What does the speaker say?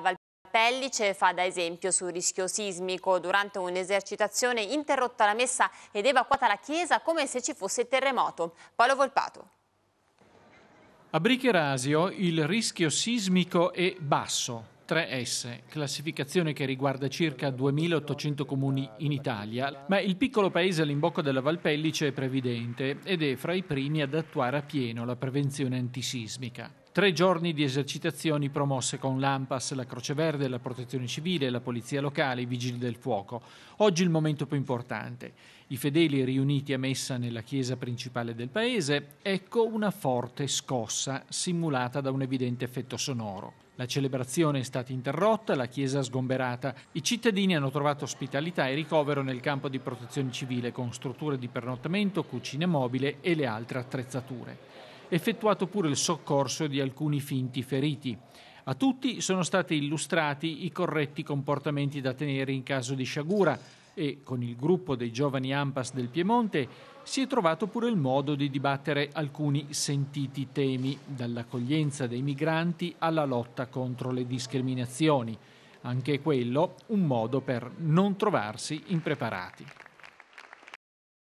Valpellice fa da esempio sul rischio sismico. Durante un'esercitazione interrotta la messa ed evacuata la chiesa come se ci fosse terremoto. Paolo Volpato. A Bricherasio il rischio sismico è basso, 3S, classificazione che riguarda circa 2.800 comuni in Italia, ma il piccolo paese all'imbocco della Valpellice è previdente ed è fra i primi ad attuare a pieno la prevenzione antisismica. Tre giorni di esercitazioni promosse con l'AMPAS, la Croce Verde, la Protezione Civile, la Polizia Locale, i Vigili del Fuoco. Oggi il momento più importante. I fedeli riuniti a messa nella chiesa principale del paese, ecco una forte scossa simulata da un evidente effetto sonoro. La celebrazione è stata interrotta, la chiesa sgomberata. I cittadini hanno trovato ospitalità e ricovero nel campo di protezione civile con strutture di pernottamento, cucine mobile e le altre attrezzature. Effettuato pure il soccorso di alcuni finti feriti. A tutti sono stati illustrati i corretti comportamenti da tenere in caso di sciagura, e con il gruppo dei giovani Ampas del Piemonte si è trovato pure il modo di dibattere alcuni sentiti temi, dall'accoglienza dei migranti alla lotta contro le discriminazioni. Anche quello un modo per non trovarsi impreparati.